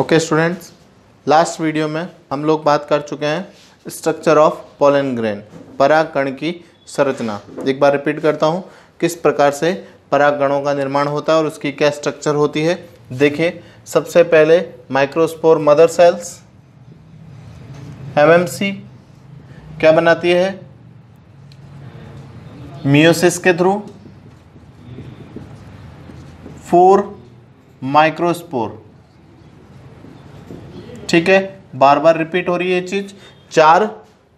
okay students last video में हम लोग बात कर चुके हैं स्ट्रक्चर ऑफ पोलन ग्रेन परागकण की संरचना एक बार रिपीट करता हूँ किस प्रकार से परागकणों का निर्माण होता है और उसकी क्या स्ट्रक्चर होती है देखिए सबसे पहले माइक्रोस्पोर मदर सेल्स एम क्या बनाती है मियोसिस के थ्रू फोर माइक्रोस्पोर ठीक है बार बार रिपीट हो रही है ये चीज़ चार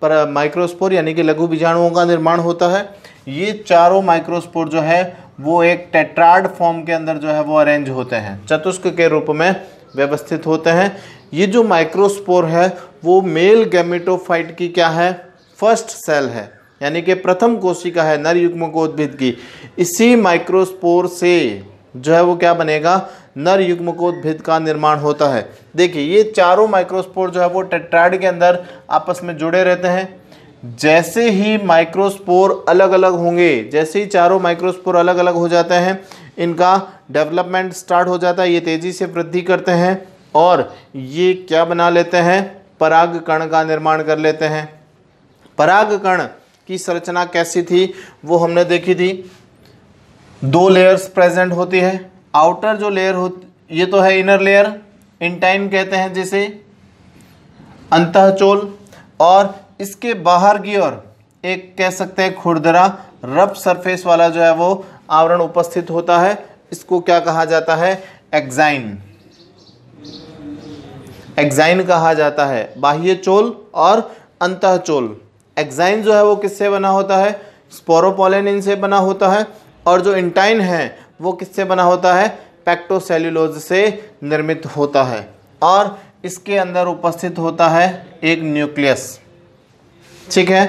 पर माइक्रोस्पोर यानी कि लघु बीजाणुओं का निर्माण होता है ये चारों माइक्रोस्पोर जो है वो एक टेट्राड फॉर्म के अंदर जो है वो अरेंज होते हैं चतुष्क के रूप में व्यवस्थित होते हैं ये जो माइक्रोस्पोर है वो मेल गैमेटोफाइट की क्या है फर्स्ट सेल है यानी कि प्रथम कोशिका है नर युग्म को उद्भिद की इसी माइक्रोस्पोर से जो है वो क्या बनेगा नर युग्मकोद्भिद का निर्माण होता है देखिए ये चारों माइक्रोस्पोर जो है वो टेट्राइड के अंदर आपस में जुड़े रहते हैं जैसे ही माइक्रोस्पोर अलग अलग होंगे जैसे ही चारों माइक्रोस्पोर अलग अलग हो जाते हैं इनका डेवलपमेंट स्टार्ट हो जाता है ये तेज़ी से वृद्धि करते हैं और ये क्या बना लेते हैं पराग कण का निर्माण कर लेते हैं पराग कण की संरचना कैसी थी वो हमने देखी थी दो लेयर्स प्रेजेंट होती है आउटर जो लेयर हो ये तो है इनर लेयर इंटाइन कहते हैं जिसे चोल और इसके बाहर की ओर एक कह सकते हैं खुरदरा रफ सरफेस वाला जो है वो आवरण उपस्थित होता है इसको क्या कहा जाता है एग्जाइन एग्जाइन कहा जाता है बाह्य चोल और अंत चोल एग्जाइन जो है वो किससे बना होता है स्पोरोपोलेनिन से बना होता है और जो इंटाइन है वो किससे बना होता है पैक्टोसेल्यूलोज से निर्मित होता है और इसके अंदर उपस्थित होता है एक न्यूक्लियस ठीक है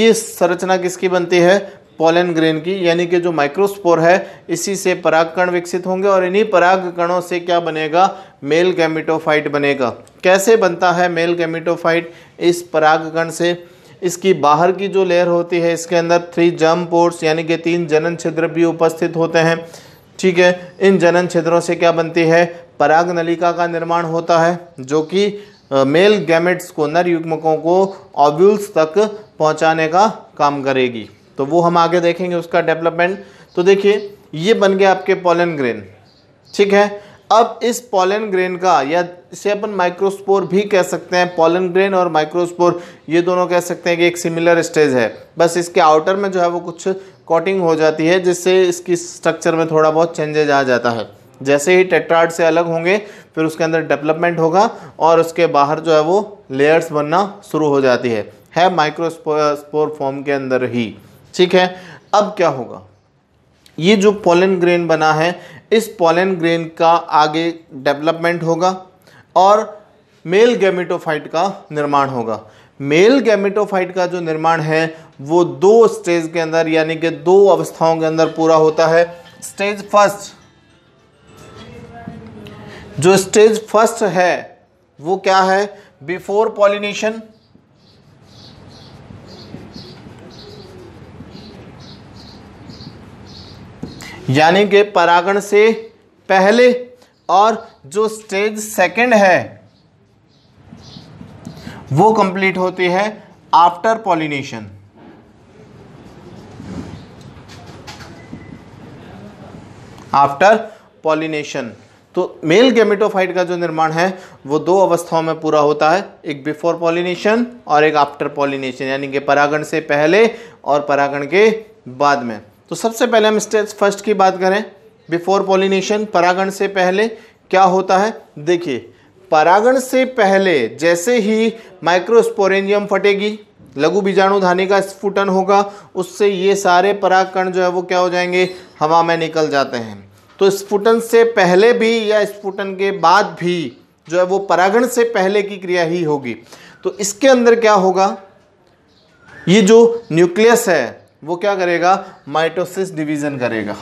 ये संरचना किसकी बनती है पोलन ग्रेन की यानी कि जो माइक्रोस्पोर है इसी से पराग कण विकसित होंगे और इन्हीं पराग कणों से क्या बनेगा मेल गैमिटोफाइट बनेगा कैसे बनता है मेल गैमिटोफाइट इस पराग कण से इसकी बाहर की जो लेयर होती है इसके अंदर थ्री जम पोर्ट्स यानी कि तीन जनन छिद्र भी उपस्थित होते हैं ठीक है इन जनन छिद्रों से क्या बनती है पराग नलिका का निर्माण होता है जो कि मेल गैमेट्स को नर युग्मकों को ऑब्यूल्स तक पहुंचाने का काम करेगी तो वो हम आगे देखेंगे उसका डेवलपमेंट तो देखिए ये बन गया आपके पोलन ग्रेन ठीक है अब इस पॉलन ग्रेन का या इसे अपन माइक्रोस्पोर भी कह सकते हैं पॉलन ग्रेन और माइक्रोस्पोर ये दोनों कह सकते हैं कि एक सिमिलर स्टेज है बस इसके आउटर में जो है वो कुछ कॉटिंग हो जाती है जिससे इसकी स्ट्रक्चर में थोड़ा बहुत चेंजेज आ जाता है जैसे ही टेट्राड से अलग होंगे फिर उसके अंदर डेवलपमेंट होगा और उसके बाहर जो है वो लेयर्स बनना शुरू हो जाती है है माइक्रोस्पोर फॉर्म के अंदर ही ठीक है अब क्या होगा ये जो पोलन ग्रेन बना है इस पोलन ग्रेन का आगे डेवलपमेंट होगा और मेल गैमिटोफाइट का निर्माण होगा मेल गैमिटोफाइट का जो निर्माण है वो दो स्टेज के अंदर यानी कि दो अवस्थाओं के अंदर पूरा होता है स्टेज फर्स्ट जो स्टेज फर्स्ट है वो क्या है बिफोर पॉलिनेशन यानी कि परागण से पहले और जो स्टेज सेकंड है वो कंप्लीट होती है आफ्टर पॉलिनेशन आफ्टर पॉलिनेशन तो मेल गेमिटोफाइट का जो निर्माण है वो दो अवस्थाओं में पूरा होता है एक बिफोर पॉलिनेशन और एक आफ्टर पॉलिनेशन यानी कि परागण से पहले और परागण के बाद में तो सबसे पहले हम स्टेप्स फर्स्ट की बात करें बिफोर पॉलिनेशन परागण से पहले क्या होता है देखिए परागण से पहले जैसे ही माइक्रोस्पोरेंजियम फटेगी लघु बीजाणु धानी का स्फुटन होगा उससे ये सारे परागकण जो है वो क्या हो जाएंगे हवा में निकल जाते हैं तो स्फुटन से पहले भी या स्फुटन के बाद भी जो है वो परागण से पहले की क्रिया ही होगी तो इसके अंदर क्या होगा ये जो न्यूक्लियस है वो क्या करेगा माइटोसिस डिवीज़न करेगा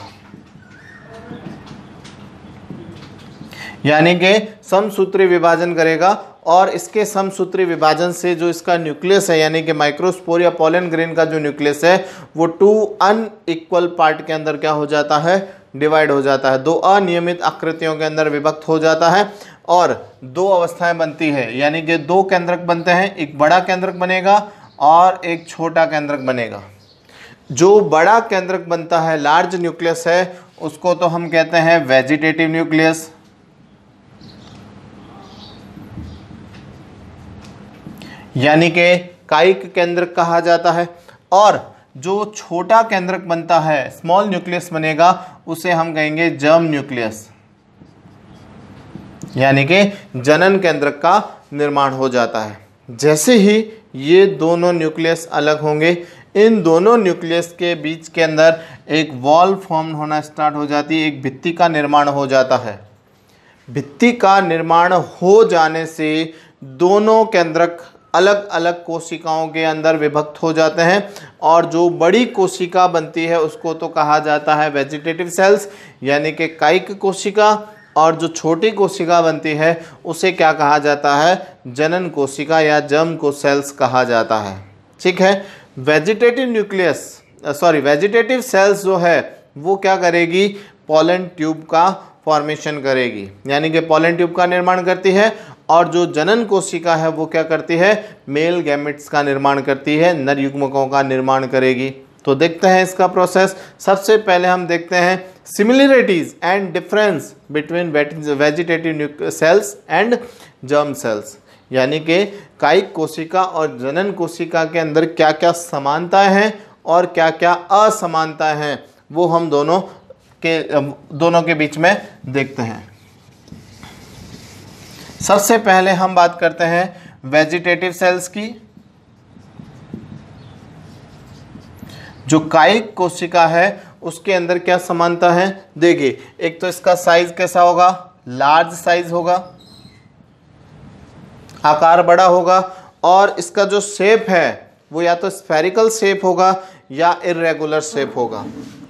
यानी कि समसूत्री विभाजन करेगा और इसके समसूत्री विभाजन से जो इसका न्यूक्लियस है यानी कि माइक्रोस्पोर या पोलन ग्रेन का जो न्यूक्लियस है वो टू अनइक्वल पार्ट के अंदर क्या हो जाता है डिवाइड हो जाता है दो अनियमित आकृतियों के अंदर विभक्त हो जाता है और दो अवस्थाएं बनती है यानी कि दो केंद्रक बनते हैं एक बड़ा केंद्रक बनेगा और एक छोटा केंद्रक बनेगा जो बड़ा केंद्रक बनता है लार्ज न्यूक्लियस है उसको तो हम कहते हैं वेजिटेटिव न्यूक्लियस यानी के कायिक केंद्रक कहा जाता है और जो छोटा केंद्रक बनता है स्मॉल न्यूक्लियस बनेगा उसे हम कहेंगे जर्म न्यूक्लियस यानी के जनन केंद्रक का निर्माण हो जाता है जैसे ही ये दोनों न्यूक्लियस अलग होंगे इन दोनों न्यूक्लियस के बीच के अंदर एक वॉल फॉर्म होना स्टार्ट हो जाती है एक भित्ति का निर्माण हो जाता है भित्ति का निर्माण हो जाने से दोनों केंद्रक अलग अलग कोशिकाओं के अंदर विभक्त हो जाते हैं और जो बड़ी कोशिका बनती है उसको तो कहा जाता है वेजिटेटिव सेल्स यानी कि कायिक कोशिका और जो छोटी कोशिका बनती है उसे क्या कहा जाता है जनन कोशिका या जम को सेल्स कहा जाता है ठीक है vegetative nucleus sorry vegetative cells जो है वो क्या करेगी पॉलन ट्यूब का फॉर्मेशन करेगी यानी कि पॉलन ट्यूब का निर्माण करती है और जो जनन कोशिका है वो क्या करती है मेल गैमेट्स का निर्माण करती है नर युग्मकों का निर्माण करेगी तो देखते हैं इसका प्रोसेस सबसे पहले हम देखते हैं similarities and difference between vegetative cells and germ cells यानी कि कायिक कोशिका और जनन कोशिका के अंदर क्या क्या समानता है और क्या क्या असमानता है वो हम दोनों के दोनों के बीच में देखते हैं सबसे पहले हम बात करते हैं वेजिटेटिव सेल्स की जो कायिक कोशिका है उसके अंदर क्या समानता है देखिए एक तो इसका साइज कैसा होगा लार्ज साइज होगा आकार बड़ा होगा और इसका जो शेप है वो या तो स्फेरिकल शेप होगा या इरेगुलर शेप होगा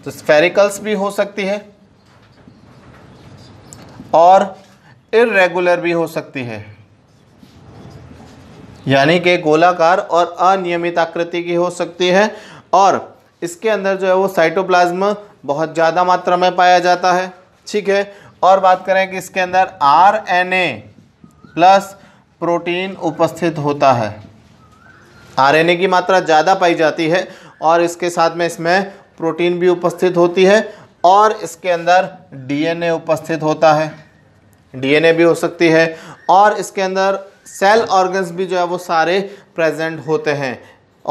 तो स्फेरिकल्स भी हो सकती है और इरेगुलर भी हो सकती है यानी कि गोलाकार और अनियमित आकृति की हो सकती है और इसके अंदर जो है वो साइटोप्लाज्म बहुत ज़्यादा मात्रा में पाया जाता है ठीक है और बात करें कि इसके अंदर R N A plus protein उपस्थित होता है आरएनए की मात्रा ज़्यादा पाई जाती है और इसके साथ में इसमें प्रोटीन भी उपस्थित होती है और इसके अंदर डीएनए उपस्थित होता है डीएनए भी हो सकती है और इसके अंदर सेल ऑर्गन्स भी जो है वो सारे प्रेजेंट होते हैं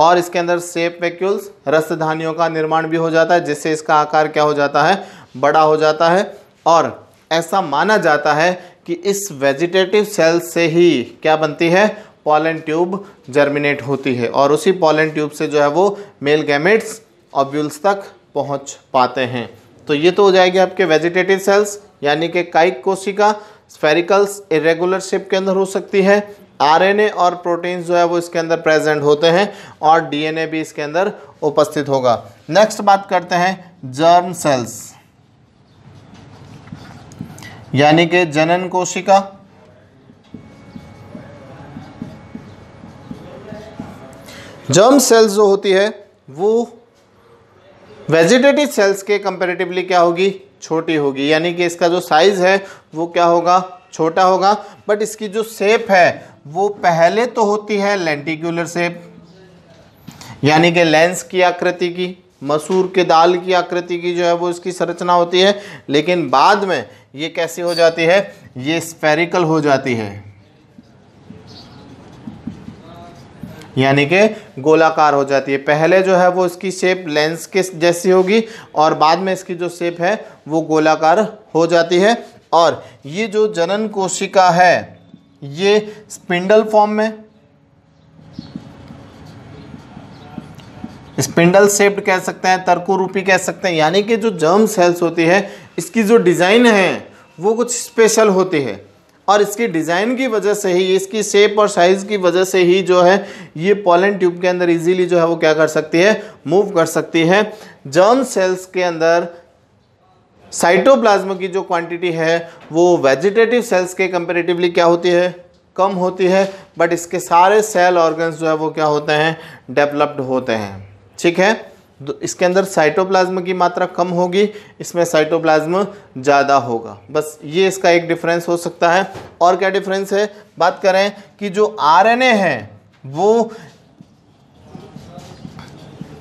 और इसके अंदर सेप वेक्यूल्स धानियों का निर्माण भी हो जाता है जिससे इसका आकार क्या हो जाता है बड़ा हो जाता है और ऐसा माना जाता है कि इस वेजिटेटिव सेल से ही क्या बनती है पॉलन ट्यूब जर्मिनेट होती है और उसी पॉलन ट्यूब से जो है वो मेल गैमेट्स ऑब्यूल्स तक पहुंच पाते हैं तो ये तो हो जाएगी आपके वेजिटेटिव सेल्स यानी कि काइक कोशिका स्फेरिकल्स इरेगुलर शेप के अंदर हो सकती है आरएनए और प्रोटीन जो है वो इसके अंदर प्रेजेंट होते हैं और डीएनए भी इसके अंदर उपस्थित होगा नेक्स्ट बात करते हैं जर्म सेल्स यानी कि जनन कोशिका जर्म सेल्स जो होती है वो वेजिटेटिव सेल्स के कंपेरेटिवली क्या होगी छोटी होगी यानी कि इसका जो साइज है वो क्या होगा छोटा होगा बट इसकी जो शेप है वो पहले तो होती है लेंटिकुलर शेप यानी कि लेंस की आकृति की मसूर के दाल की आकृति की जो है वो इसकी संरचना होती है लेकिन बाद में ये कैसी हो जाती है ये स्फेरिकल हो जाती है यानी कि गोलाकार हो जाती है पहले जो है वो इसकी शेप लेंस के जैसी होगी और बाद में इसकी जो शेप है वो गोलाकार हो जाती है और ये जो जनन कोशिका है ये स्पिंडल फॉर्म में स्पिंडल शेप्ड कह सकते हैं तर्को रूपी कह सकते हैं यानी कि जो जर्म सेल्स होती है इसकी जो डिज़ाइन है वो कुछ स्पेशल होती है और इसकी डिज़ाइन की वजह से ही इसकी शेप और साइज़ की वजह से ही जो है ये पॉलन ट्यूब के अंदर इजीली जो है वो क्या कर सकती है मूव कर सकती है जर्म सेल्स के अंदर साइटोप्लाज्म की जो क्वांटिटी है वो वेजिटेटिव सेल्स के कंपेरेटिवली क्या होती है कम होती है बट इसके सारे सेल ऑर्गन्स जो है वो क्या होते हैं डेवलप्ड होते हैं ठीक है तो इसके अंदर साइटोप्लाज्म की मात्रा कम होगी इसमें साइटोप्लाज्म ज़्यादा होगा बस ये इसका एक डिफरेंस हो सकता है और क्या डिफरेंस है बात करें कि जो आरएनए है वो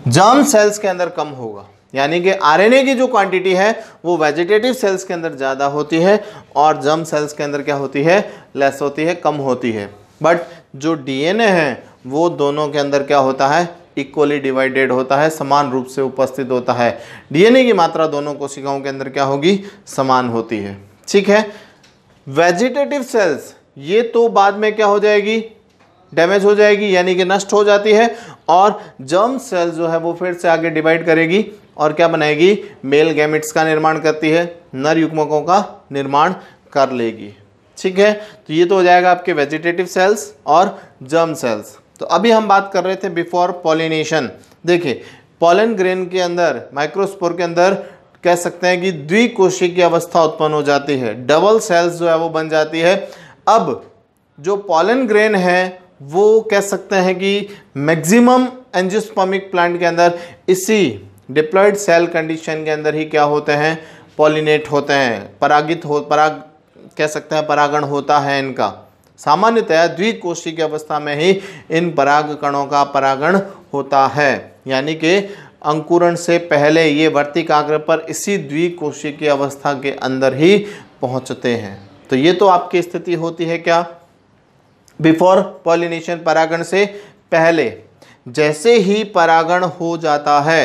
जर्म सेल्स के अंदर कम होगा यानी कि आरएनए की जो क्वांटिटी है वो वेजिटेटिव सेल्स के अंदर ज़्यादा होती है और जर्म सेल्स के अंदर क्या होती है लेस होती है कम होती है बट जो डीएनए है वो दोनों के अंदर क्या होता है इक्वली डिवाइडेड होता है समान रूप से उपस्थित होता है डीएनए की मात्रा दोनों कोशिकाओं के अंदर क्या होगी समान होती है ठीक है वेजिटेटिव सेल्स ये तो बाद में क्या हो जाएगी डैमेज हो जाएगी यानी कि नष्ट हो जाती है और जर्म सेल जो है वो फिर से आगे डिवाइड करेगी और क्या बनाएगी मेल गैमिट्स का निर्माण करती है नर युग्मकों का निर्माण कर लेगी ठीक है तो ये तो हो जाएगा आपके वेजिटेटिव सेल्स और जर्म सेल्स तो अभी हम बात कर रहे थे बिफोर पॉलिनेशन देखिए पॉलन ग्रेन के अंदर माइक्रोस्पोर के अंदर कह सकते हैं कि द्विकोशी की अवस्था उत्पन्न हो जाती है डबल सेल्स जो है वो बन जाती है अब जो पॉलन ग्रेन है वो कह सकते हैं कि मैक्सिमम एंजियोस्पर्मिक प्लांट के अंदर इसी डिप्लॉयड सेल कंडीशन के अंदर ही क्या होते हैं पॉलिनेट होते हैं परागित हो पराग कह सकते हैं परागण होता है इनका सामान्यतया द्विकोशी की अवस्था में ही इन पराग कणों का परागण होता है यानी कि अंकुरण से पहले ये वर्तिकाग्र पर इसी द्विकोशी की अवस्था के अंदर ही पहुंचते हैं तो ये तो आपकी स्थिति होती है क्या बिफोर पॉलिनेशन परागण से पहले जैसे ही परागण हो जाता है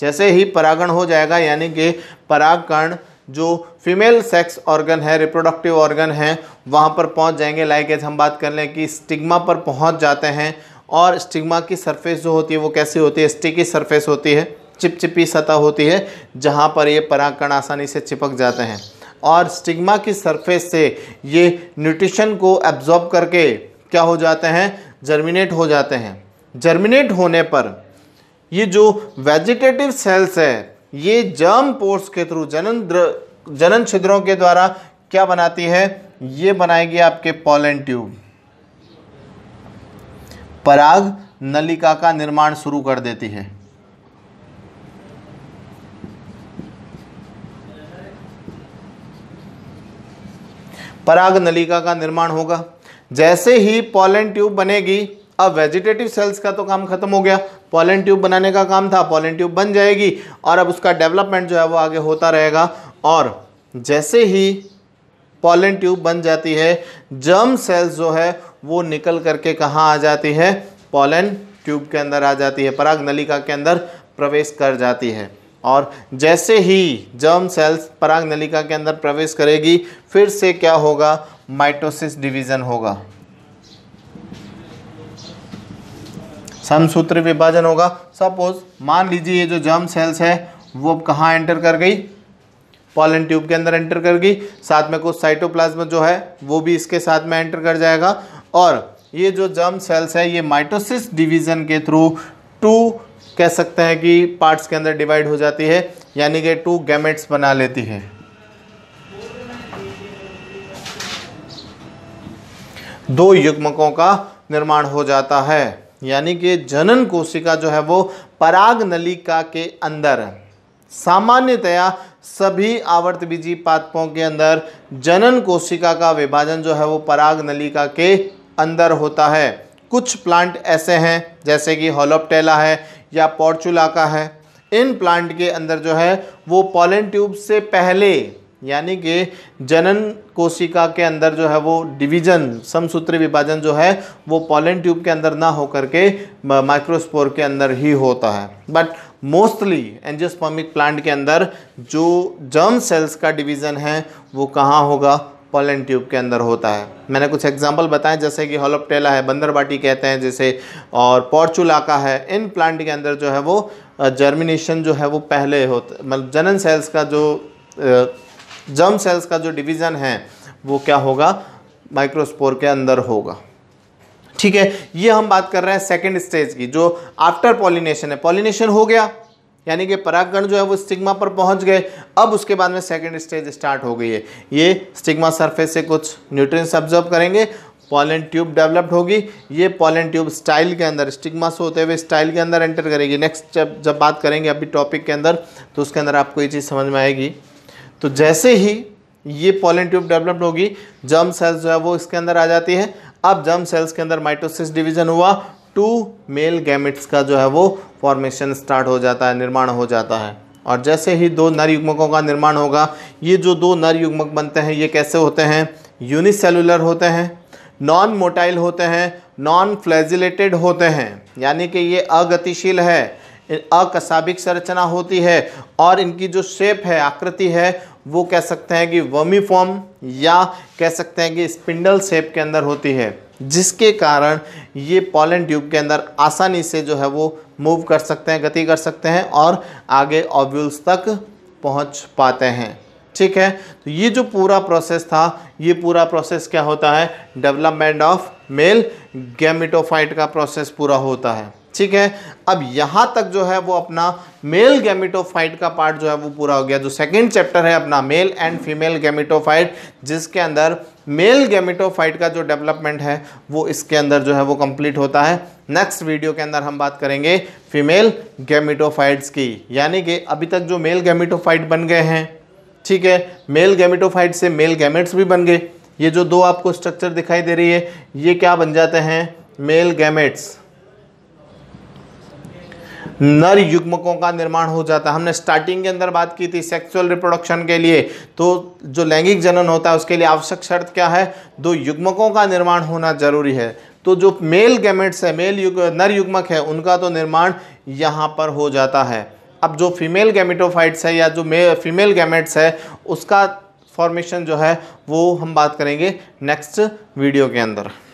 जैसे ही परागण हो जाएगा यानी कि परागकण जो फीमेल सेक्स ऑर्गन है रिप्रोडक्टिव ऑर्गन है वहाँ पर पहुँच जाएंगे लाइक एज हम बात कर लें कि स्टिग्मा पर पहुँच जाते हैं और स्टिग्मा की सरफेस जो होती है वो कैसी होती है स्टिकी सरफेस होती है चिपचिपी सतह होती है जहाँ पर ये पराकण आसानी से चिपक जाते हैं और स्टिग्मा की सरफेस से ये न्यूट्रिशन को एब्जॉर्ब करके क्या हो जाते हैं जर्मिनेट हो जाते हैं जर्मिनेट होने पर ये जो वेजिटेटिव सेल्स है ये जर्म पोर्स के थ्रू जनन जनन छिद्रों के द्वारा क्या बनाती है ये बनाएगी आपके पॉलन ट्यूब पराग नलिका का निर्माण शुरू कर देती है पराग नलिका का निर्माण होगा जैसे ही पॉलन ट्यूब बनेगी अब वेजिटेटिव सेल्स का तो काम खत्म हो गया पॉलन ट्यूब बनाने का काम था पॉलन ट्यूब बन जाएगी और अब उसका डेवलपमेंट जो है वो आगे होता रहेगा और जैसे ही पॉलन ट्यूब बन जाती है जर्म सेल्स जो है वो निकल करके कहाँ आ जाती है पॉलन ट्यूब के अंदर आ जाती है पराग नलिका के अंदर प्रवेश कर जाती है और जैसे ही जर्म सेल्स पराग नलिका के अंदर प्रवेश करेगी फिर से क्या होगा माइटोसिस डिवीज़न होगा समसूत्र विभाजन होगा सपोज मान लीजिए ये जो जर्म सेल्स है वो अब कहाँ एंटर कर गई पॉलन ट्यूब के अंदर एंटर कर गई साथ में कुछ साइटोप्लाज्म जो है वो भी इसके साथ में एंटर कर जाएगा और ये जो जर्म सेल्स है ये माइटोसिस डिवीजन के थ्रू टू कह सकते हैं कि पार्ट्स के अंदर डिवाइड हो जाती है यानी कि टू गैमेट्स बना लेती है दो युग्मकों का निर्माण हो जाता है यानी कि जनन कोशिका जो है वो पराग नलिका के अंदर सामान्यतया सभी आवर्त बीजी पादपों के अंदर जनन कोशिका का विभाजन जो है वो पराग नलिका के अंदर होता है कुछ प्लांट ऐसे हैं जैसे कि होलोपटेला है या पोर्चुला का है इन प्लांट के अंदर जो है वो पॉलन ट्यूब से पहले यानी कि जनन कोशिका के अंदर जो है वो डिवीजन समसूत्री विभाजन जो है वो पॉलन ट्यूब के अंदर ना होकर के माइक्रोस्पोर के अंदर ही होता है बट मोस्टली एंजियोस्पर्मिक प्लांट के अंदर जो जर्म सेल्स का डिवीज़न है वो कहाँ होगा पॉलन ट्यूब के अंदर होता है मैंने कुछ एग्जाम्पल बताएं जैसे कि हॉलोपटेला है बंदरबाटी कहते हैं जैसे और पॉर्चुलाका है इन प्लांट के अंदर जो है वो जर्मिनेशन जो है वो पहले होता मतलब जनन सेल्स का जो जर्म सेल्स का जो डिवीज़न है वो क्या होगा माइक्रोस्पोर के अंदर होगा ठीक है ये हम बात कर रहे हैं सेकेंड स्टेज की जो आफ्टर पॉलिनेशन है पॉलिनेशन हो गया यानी कि परागण जो है वो स्टिग्मा पर पहुंच गए अब उसके बाद में सेकेंड स्टेज स्टार्ट हो गई है ये स्टिग्मा सरफेस से कुछ न्यूट्रिएंट्स ऑब्जर्व करेंगे पॉलन ट्यूब डेवलप्ड होगी ये पॉलन ट्यूब स्टाइल के अंदर स्टिग्मा से होते हुए स्टाइल के अंदर एंटर करेगी नेक्स्ट जब जब बात करेंगे अभी टॉपिक के अंदर तो उसके अंदर आपको ये चीज़ समझ में आएगी तो जैसे ही ये पॉलिन ट्यूब डेवलप्ड होगी जर्म सेल्स जो है वो इसके अंदर आ जाती है अब जर्म सेल्स के अंदर माइटोसिस डिवीजन हुआ टू मेल गैमेट्स का जो है वो फॉर्मेशन स्टार्ट हो जाता है निर्माण हो जाता है और जैसे ही दो नर युग्मकों का निर्माण होगा ये जो दो नर युग्मक बनते हैं ये कैसे होते हैं यूनिसेलुलर होते हैं नॉन मोटाइल होते हैं नॉन फ्लैजिलेटेड होते हैं यानी कि ये अगतिशील है अकसाबिक संरचना होती है और इनकी जो शेप है आकृति है वो कह सकते हैं कि वमी फॉर्म या कह सकते हैं कि स्पिंडल शेप के अंदर होती है जिसके कारण ये पॉलन ट्यूब के अंदर आसानी से जो है वो मूव कर सकते हैं गति कर सकते हैं और आगे ऑब्यूल्स तक पहुंच पाते हैं ठीक है तो ये जो पूरा प्रोसेस था ये पूरा प्रोसेस क्या होता है डेवलपमेंट ऑफ मेल गैमिटोफाइट का प्रोसेस पूरा होता है ठीक है अब यहाँ तक जो है वो अपना मेल गैमिटोफाइट का पार्ट जो है वो पूरा हो गया जो सेकंड चैप्टर है अपना मेल एंड फीमेल गैमिटोफाइट जिसके अंदर मेल गैमिटोफाइट का जो डेवलपमेंट है वो इसके अंदर जो है वो कंप्लीट होता है नेक्स्ट वीडियो के अंदर हम बात करेंगे फीमेल गैमिटोफाइट्स की यानी कि अभी तक जो मेल गैमिटोफाइट बन गए हैं ठीक है मेल गैमिटोफाइट से मेल गैमेट्स भी बन गए ये जो दो आपको स्ट्रक्चर दिखाई दे रही है ये क्या बन जाते हैं मेल गैमेट्स नर युग्मकों का निर्माण हो जाता है हमने स्टार्टिंग के अंदर बात की थी सेक्सुअल रिप्रोडक्शन के लिए तो जो लैंगिक जनन होता है उसके लिए आवश्यक शर्त क्या है दो युग्मकों का निर्माण होना जरूरी है तो जो मेल गैमेट्स है मेल युग नर युग्मक है उनका तो निर्माण यहाँ पर हो जाता है अब जो फीमेल गैमेटोफाइट्स है या जो मे फीमेल गैमेट्स है उसका फॉर्मेशन जो है वो हम बात करेंगे नेक्स्ट वीडियो के अंदर